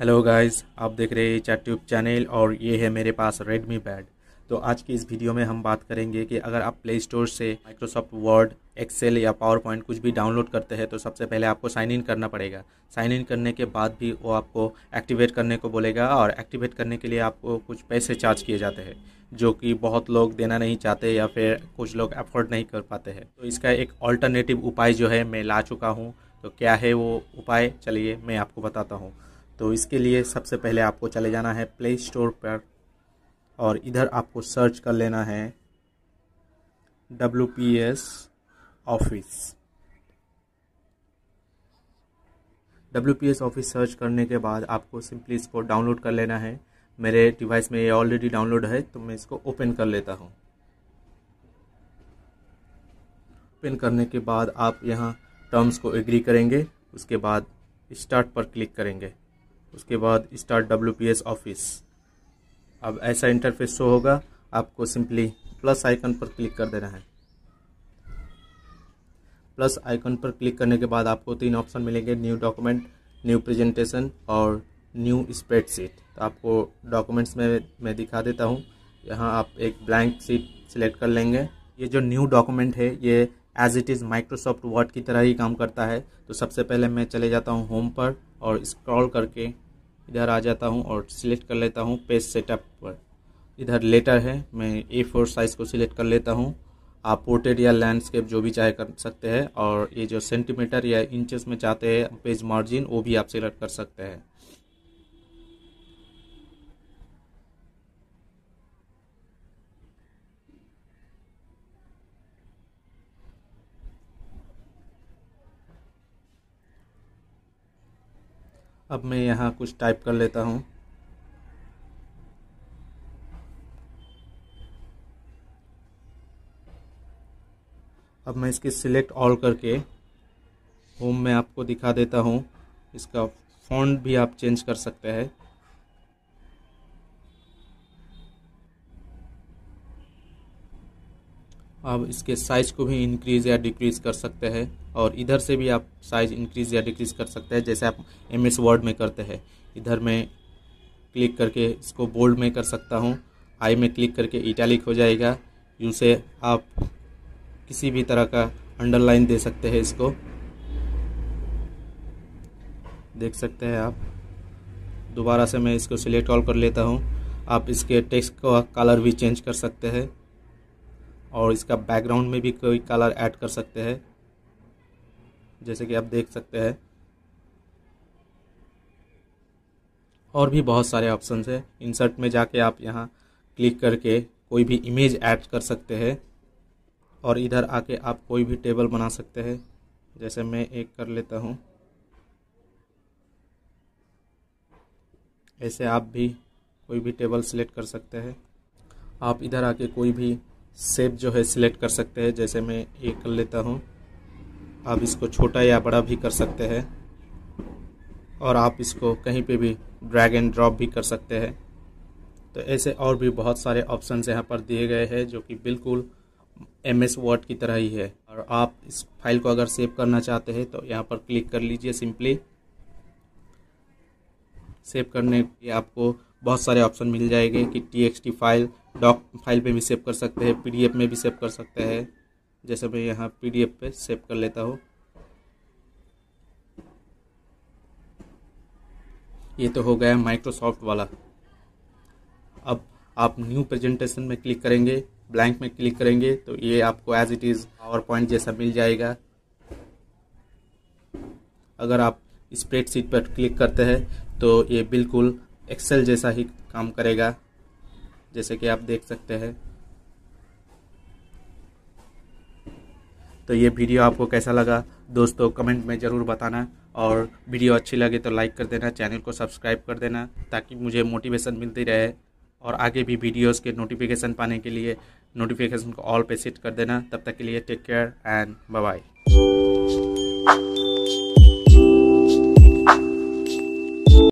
hello guys आप देख रहे हैं चैट ट्यूब चैनल और ये है मेरे पास रेडमी बैड तो आज की इस वीडियो में हम बात करेंगे कि अगर आप प्ले स्टोर से माइक्रोसॉफ्ट वर्ड एक्सेल या पावर पॉइंट कुछ भी डाउनलोड करते हैं तो सबसे पहले आपको साइन इन करना पड़ेगा साइन इन करने के बाद भी वो आपको एक्टिवेट करने को बोलेगा और एक्टिवेट करने के लिए आपको कुछ पैसे चार्ज किए जाते हैं जो कि बहुत लोग देना नहीं चाहते या फिर कुछ लोग अफोर्ड नहीं कर पाते हैं तो इसका एक ऑल्टरनेटिव उपाय जो है मैं ला चुका हूँ तो क्या है वो उपाय चलिए मैं आपको बताता हूँ तो इसके लिए सबसे पहले आपको चले जाना है प्ले स्टोर पर और इधर आपको सर्च कर लेना है W P S Office W P S Office search करने के बाद आपको सिंपली इसको डाउनलोड कर लेना है मेरे डिवाइस में ये ऑलरेडी डाउनलोड है तो मैं इसको ओपन कर लेता हूँ ओपन करने के बाद आप यहाँ टर्म्स को एग्री करेंगे उसके बाद स्टार्ट पर क्लिक करेंगे उसके बाद start W P S Office अब ऐसा इंटरफेस शो होगा आपको सिंपली प्लस आइकन पर क्लिक कर देना है प्लस आइकन पर क्लिक करने के बाद आपको तीन ऑप्शन मिलेंगे न्यू डॉक्यूमेंट न्यू प्रेजेंटेशन और न्यू स्प्रेडशीट तो आपको डॉक्यूमेंट्स में मैं दिखा देता हूँ यहाँ आप एक ब्लैंक सीट सिलेक्ट कर लेंगे ये जो न्यू डॉक्यूमेंट है ये as it is Microsoft Word की तरह ही काम करता है तो सबसे पहले मैं चले जाता हूँ होम पर और स्क्रॉल करके इधर आ जाता हूँ और सिलेक्ट कर लेता हूँ पेज सेटअप पर इधर लेटर है मैं ए फोर साइज़ को सिलेक्ट कर लेता हूँ आप पोर्ट्रेट या लैंडस्केप जो भी चाहे कर सकते हैं और ये जो सेंटीमीटर या इंचेस में चाहते हैं पेज मार्जिन वो भी आप सिलेक्ट कर सकते हैं अब मैं यहाँ कुछ टाइप कर लेता हूँ अब मैं इसकी सिलेक्ट ऑल करके होम में आपको दिखा देता हूँ इसका फॉन्ट भी आप चेंज कर सकते हैं आप इसके साइज़ को भी इंक्रीज़ या डिक्रीज़ कर सकते हैं और इधर से भी आप साइज़ इंक्रीज़ या डिक्रीज़ कर सकते हैं जैसे आप एम एस वर्ड में करते हैं इधर मैं क्लिक करके इसको बोल्ड में कर सकता हूँ आई में क्लिक करके इटैलिक हो जाएगा से आप किसी भी तरह का अंडरलाइन दे सकते हैं इसको देख सकते हैं आप दोबारा से मैं इसको सिलेक्ट ऑल कर लेता हूँ आप इसके टेक्स्ट का कलर भी चेंज कर सकते हैं और इसका बैकग्राउंड में भी कोई कलर ऐड कर सकते हैं जैसे कि आप देख सकते हैं और भी बहुत सारे ऑप्शन है इंसर्ट में जाके आप यहाँ क्लिक करके कोई भी इमेज ऐड कर सकते हैं और इधर आके आप कोई भी टेबल बना सकते हैं जैसे मैं एक कर लेता हूँ ऐसे आप भी कोई भी टेबल सेलेक्ट कर सकते हैं आप इधर आके कोई भी सेप जो है सिलेक्ट कर सकते हैं जैसे मैं ये कर लेता हूँ आप इसको छोटा या बड़ा भी कर सकते हैं और आप इसको कहीं पे भी ड्रैग एंड ड्रॉप भी कर सकते हैं तो ऐसे और भी बहुत सारे ऑप्शन यहाँ पर दिए गए हैं जो कि बिल्कुल एम एस वर्ड की तरह ही है और आप इस फाइल को अगर सेव करना चाहते हैं तो यहाँ पर क्लिक कर लीजिए सिंपली सेव करने के आपको बहुत सारे ऑप्शन मिल जाएंगे कि टी फाइल डॉक फाइल पे भी सेव कर सकते हैं पीडीएफ में भी सेव कर सकते हैं जैसे मैं यहाँ पीडीएफ पे सेव कर लेता हूँ ये तो हो गया माइक्रोसॉफ्ट वाला अब आप न्यू प्रेजेंटेशन में क्लिक करेंगे ब्लैंक में क्लिक करेंगे तो ये आपको as it is PowerPoint जैसा मिल जाएगा अगर आप स्प्रेडशीट पर क्लिक करते हैं तो ये बिल्कुल एक्सेल जैसा ही काम करेगा जैसे कि आप देख सकते हैं तो ये वीडियो आपको कैसा लगा दोस्तों कमेंट में ज़रूर बताना और वीडियो अच्छी लगे तो लाइक कर देना चैनल को सब्सक्राइब कर देना ताकि मुझे मोटिवेशन मिलती रहे और आगे भी वीडियोस के नोटिफिकेशन पाने के लिए नोटिफिकेशन को ऑल पे सेट कर देना तब तक के लिए take care and bye bye